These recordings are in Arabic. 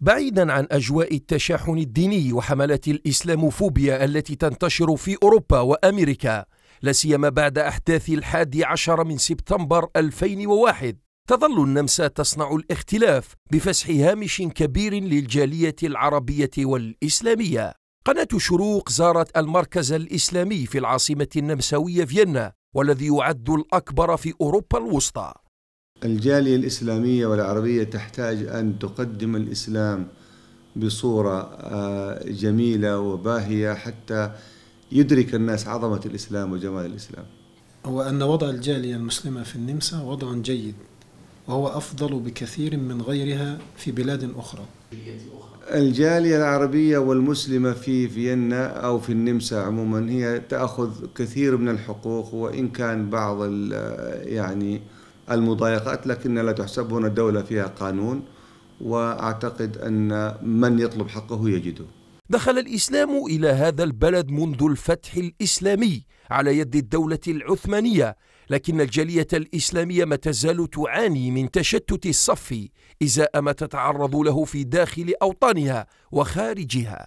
بعيدا عن اجواء التشاحن الديني وحملات الاسلاموفوبيا التي تنتشر في اوروبا وامريكا لا سيما بعد احداث الحادي عشر من سبتمبر 2001 تظل النمسا تصنع الاختلاف بفسح هامش كبير للجاليه العربيه والاسلاميه قناه شروق زارت المركز الاسلامي في العاصمه النمساويه فيينا والذي يعد الاكبر في اوروبا الوسطى الجالية الإسلامية والعربية تحتاج أن تقدم الإسلام بصورة آه، جميلة وباهية حتى يدرك الناس عظمة الإسلام وجمال الإسلام هو أن وضع الجالية المسلمة في النمسا وضع جيد وهو أفضل بكثير من غيرها في بلاد أخرى الجالية العربية والمسلمة في فيينا أو في النمسا عموما هي تأخذ كثير من الحقوق وإن كان بعض آه، يعني المضايقات لكن لا تحسب هنا الدولة فيها قانون وأعتقد أن من يطلب حقه يجده دخل الإسلام إلى هذا البلد منذ الفتح الإسلامي على يد الدولة العثمانية لكن الجالية الإسلامية ما تزال تعاني من تشتت الصف إزاء ما تتعرض له في داخل أوطانها وخارجها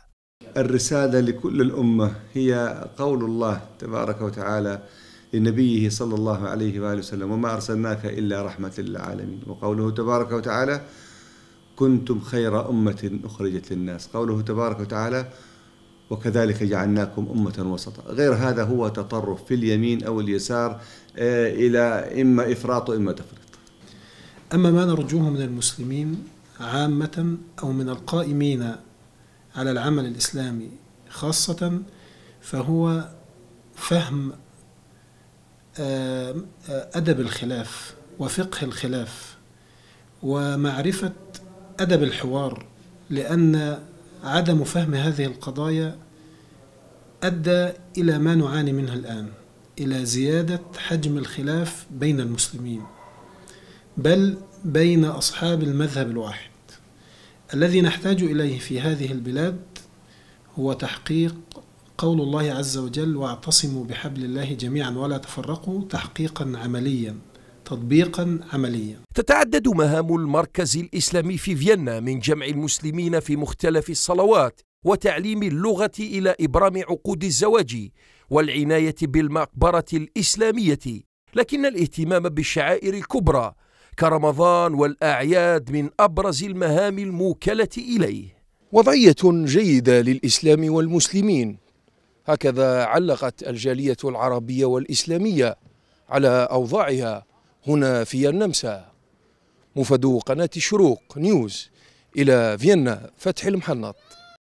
الرسالة لكل الأمة هي قول الله تبارك وتعالى لنبيه صلى الله عليه وآله وسلم وما أرسلناك إلا رحمة للعالمين وقوله تبارك وتعالى كنتم خير أمة أخرجت للناس قوله تبارك وتعالى وكذلك جعلناكم أمة وسطا غير هذا هو تطرف في اليمين أو اليسار آه، إلى إما إفراط وإما تفريط أما ما نرجوه من المسلمين عامة أو من القائمين على العمل الإسلامي خاصة فهو فهم آه، أدب الخلاف وفقه الخلاف ومعرفة أدب الحوار لأن عدم فهم هذه القضايا أدى إلى ما نعاني منه الآن إلى زيادة حجم الخلاف بين المسلمين بل بين أصحاب المذهب الواحد الذي نحتاج إليه في هذه البلاد هو تحقيق قول الله عز وجل واعتصموا بحبل الله جميعا ولا تفرقوا تحقيقا عمليا تطبيقا عمليا تتعدد مهام المركز الإسلامي في فيينا من جمع المسلمين في مختلف الصلوات وتعليم اللغة إلى إبرام عقود الزواج والعناية بالمقبرة الإسلامية لكن الاهتمام بالشعائر الكبرى كرمضان والأعياد من أبرز المهام الموكلة إليه وضعية جيدة للإسلام والمسلمين هكذا علقت الجالية العربية والإسلامية على أوضاعها هنا في النمسا مفدو قناة الشروق نيوز إلى فيينا فتح المحنط